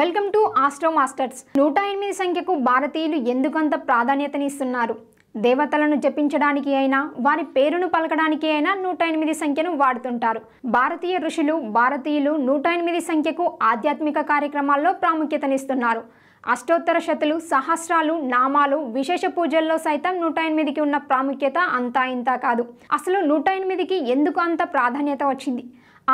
welcome to astro masters నూట ఎనిమిది సంఖ్యకు భారతీయులు ఎందుకంత ప్రాధాన్యతనిస్తున్నారు దేవతలను జపించడానికి అయినా వారి పేరును పలకడానికి అయినా నూట ఎనిమిది సంఖ్యను వాడుతుంటారు భారతీయ ఋషులు భారతీయులు నూట ఎనిమిది సంఖ్యకు ఆధ్యాత్మిక కార్యక్రమాల్లో ప్రాముఖ్యతనిస్తున్నారు అష్టోత్తర శతులు సహస్రాలు నామాలు విశేష పూజల్లో సైతం నూట ఎనిమిదికి ఉన్న ప్రాముఖ్యత అంతా ఇంతా కాదు అసలు నూట ఎనిమిదికి ఎందుకు అంత ప్రాధాన్యత వచ్చింది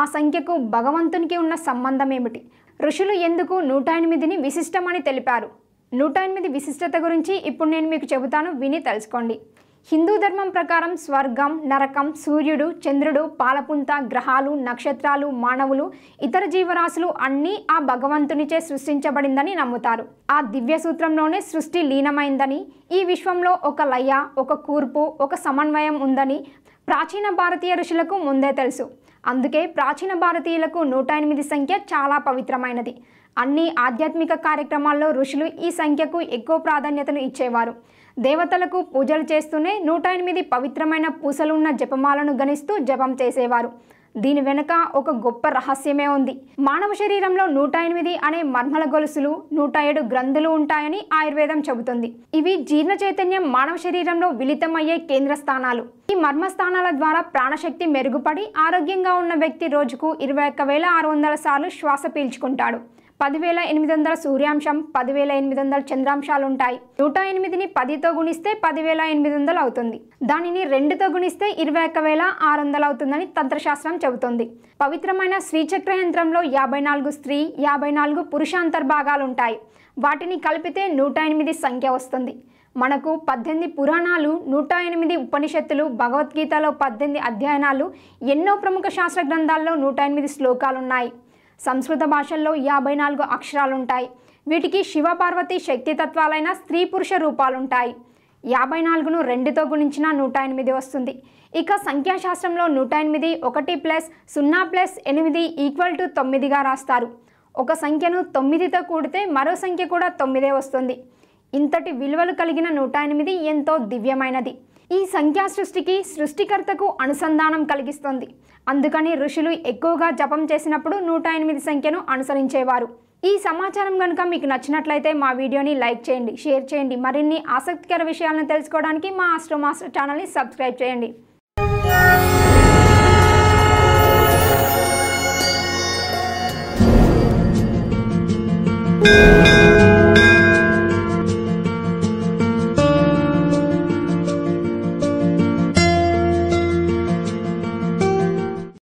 ఆ సంఖ్యకు భగవంతునికి ఉన్న సంబంధం ఏమిటి ఋషులు ఎందుకు నూట ఎనిమిదిని విశిష్టమని తెలిపారు నూట ఎనిమిది విశిష్టత గురించి ఇప్పుడు నేను మీకు చెబుతాను విని తెలుసుకోండి హిందూ ధర్మం ప్రకారం స్వర్గం నరకం సూర్యుడు చంద్రుడు పాలపుంత గ్రహాలు నక్షత్రాలు మానవులు ఇతర జీవరాశులు అన్నీ ఆ భగవంతునిచే సృష్టించబడిందని నమ్ముతారు ఆ దివ్య సూత్రంలోనే సృష్టి లీనమైందని ఈ విశ్వంలో ఒక లయ ఒక కూర్పు ఒక సమన్వయం ఉందని ప్రాచీన భారతీయ ఋషులకు ముందే తెలుసు అందుకే ప్రాచీన భారతీయులకు నూట ఎనిమిది సంఖ్య చాలా పవిత్రమైనది అన్ని ఆధ్యాత్మిక కార్యక్రమాల్లో ఋషులు ఈ సంఖ్యకు ఎక్కువ ప్రాధాన్యతను ఇచ్చేవారు దేవతలకు పూజలు చేస్తూనే నూట ఎనిమిది పవిత్రమైన పూసలున్న జపమాలను గణిస్తూ జపం చేసేవారు దీని వెనుక ఒక గొప్ప రహస్యమే ఉంది మానవ శరీరంలో నూట ఎనిమిది అనే మర్మల గొలుసులు నూట ఏడు గ్రంథులు ఉంటాయని ఆయుర్వేదం చెబుతుంది ఇవి జీర్ణ చైతన్యం మానవ శరీరంలో విలితమయ్యే కేంద్ర స్థానాలు ఈ మర్మ స్థానాల ద్వారా ప్రాణశక్తి మెరుగుపడి ఆరోగ్యంగా ఉన్న వ్యక్తి రోజుకు ఇరవై ఒక్క వేల ఆరు వందల సార్లు శ్వాస పీల్చుకుంటాడు పదివేల ఎనిమిది వందల సూర్యాంశం పదివేల ఎనిమిది వందల చంద్రాంశాలు ఉంటాయి నూట ఎనిమిదిని పదితో గుణిస్తే పదివేల ఎనిమిది వందలు అవుతుంది దానిని రెండుతో గుణిస్తే ఇరవై ఒక్క వేల ఆరు వందలు అవుతుందని తంత్రశాస్త్రం చెబుతుంది పవిత్రమైన శ్రీచక్ర యంత్రంలో యాభై నాలుగు స్త్రీ యాభై నాలుగు పురుషాంతర్భాగాలు ఉంటాయి వాటిని కలిపితే నూట ఎనిమిది సంఖ్య వస్తుంది మనకు పద్దెనిమిది పురాణాలు నూట ఎనిమిది ఉపనిషత్తులు భగవద్గీతలో పద్దెనిమిది అధ్యయనాలు ఎన్నో ప్రముఖ శాస్త్ర గ్రంథాల్లో నూట ఎనిమిది శ్లోకాలు ఉన్నాయి సంస్కృత భాషల్లో యాభై నాలుగు అక్షరాలుంటాయి వీటికి శివపార్వతి శక్తితత్వాలైన స్త్రీ పురుష రూపాలుంటాయి యాభై నాలుగును రెండుతో గుణించిన నూట ఎనిమిది వస్తుంది ఇక సంఖ్యాశాస్త్రంలో నూట ఎనిమిది ఒకటి ప్లస్ సున్నా ప్లస్ ఎనిమిది ఈక్వల్ టు తొమ్మిదిగా రాస్తారు ఒక సంఖ్యను తొమ్మిదితో కూడితే మరో సంఖ్య కూడా తొమ్మిదే వస్తుంది ఇంతటి విలువలు కలిగిన నూట ఎనిమిది ఎంతో దివ్యమైనది ఈ సంఖ్యా సృష్టికి సృష్టికర్తకు అనుసంధానం కలిగిస్తుంది అందుకని ఋషులు ఎక్కువగా జపం చేసినప్పుడు నూట ఎనిమిది సంఖ్యను అనుసరించేవారు ఈ సమాచారం కనుక మీకు నచ్చినట్లయితే మా వీడియోని లైక్ చేయండి షేర్ చేయండి మరిన్ని ఆసక్తికర విషయాలను తెలుసుకోవడానికి మా ఆస్ట్రో మాస్టర్ ఛానల్ని సబ్స్క్రైబ్ చేయండి thank you